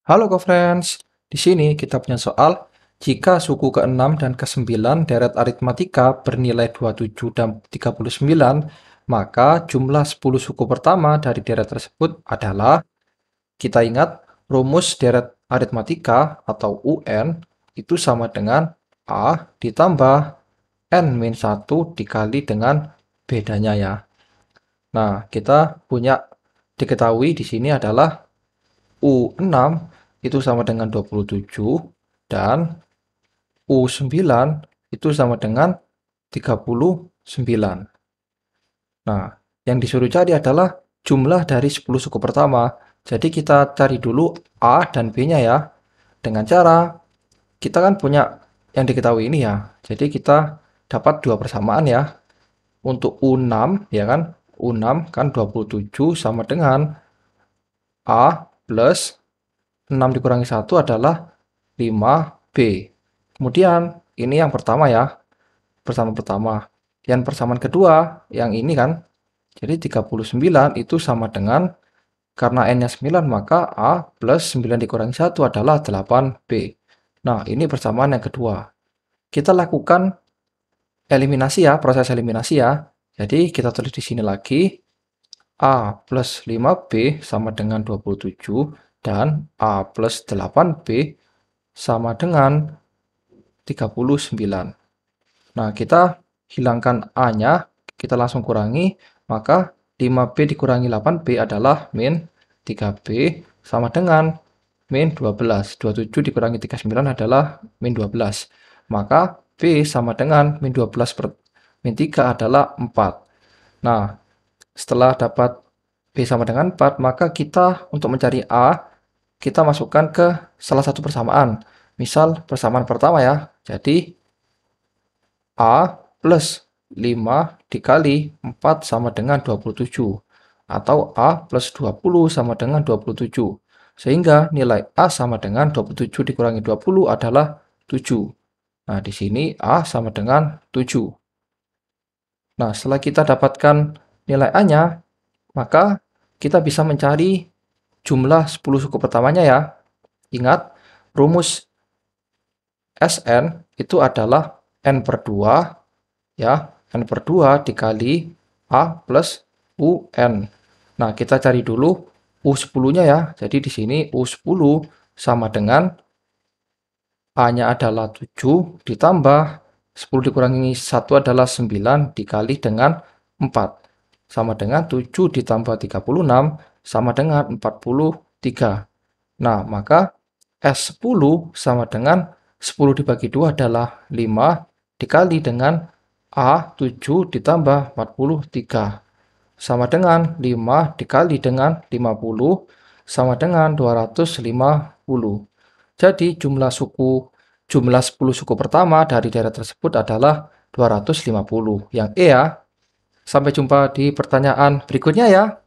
Halo co-friends, di sini kita punya soal jika suku ke-6 dan ke-9 deret aritmatika bernilai 27 dan 39, maka jumlah 10 suku pertama dari deret tersebut adalah kita ingat rumus deret aritmatika atau UN itu sama dengan A ditambah N-1 dikali dengan bedanya ya. Nah, kita punya diketahui di sini adalah U6 itu sama dengan 27 dan U9 itu sama dengan 39. Nah, yang disuruh cari adalah jumlah dari 10 suku pertama. Jadi kita cari dulu A dan B-nya ya. Dengan cara kita kan punya yang diketahui ini ya. Jadi kita dapat dua persamaan ya. Untuk U6 ya kan. U6 kan 27 sama dengan A plus 6 dikurangi 1 adalah 5B. Kemudian ini yang pertama ya, pertama pertama. Yang persamaan kedua, yang ini kan. Jadi 39 itu sama dengan, karena N-nya 9 maka A plus 9 dikurangi 1 adalah 8B. Nah ini persamaan yang kedua. Kita lakukan eliminasi ya, proses eliminasi ya. Jadi kita tulis di sini lagi. A plus 5B sama dengan 27 dan A plus 8B sama dengan 39. Nah, kita hilangkan A-nya, kita langsung kurangi, maka 5B dikurangi 8B adalah min 3B sama dengan min 12. 27 dikurangi 39 adalah min 12. Maka B sama dengan min 12 per min 3 adalah 4. Nah, setelah dapat B sama dengan 4, maka kita untuk mencari A, kita masukkan ke salah satu persamaan. Misal persamaan pertama ya, jadi A plus 5 dikali 4 sama dengan 27. Atau A plus 20 sama dengan 27. Sehingga nilai A sama dengan 27 dikurangi 20 adalah 7. Nah, di sini A sama dengan 7. Nah, setelah kita dapatkan nilai A-nya, maka kita bisa mencari jumlah 10 suku pertamanya ya. Ingat, rumus Sn itu adalah N per 2, ya, N per 2 dikali A plus UN. Nah, kita cari dulu U10-nya ya. Jadi di sini U10 sama dengan A-nya adalah 7 ditambah 10 dikurangi 1 adalah 9 dikali dengan 4 sama dengan 7 ditambah 36 sama dengan 43. Nah, maka S10 sama dengan 10 dibagi 2 adalah 5 dikali dengan A7 ditambah 43 sama dengan 5 dikali dengan 50 sama dengan 250. Jadi jumlah suku jumlah 10 suku pertama dari daerah tersebut adalah 250 yang E ya Sampai jumpa di pertanyaan berikutnya ya.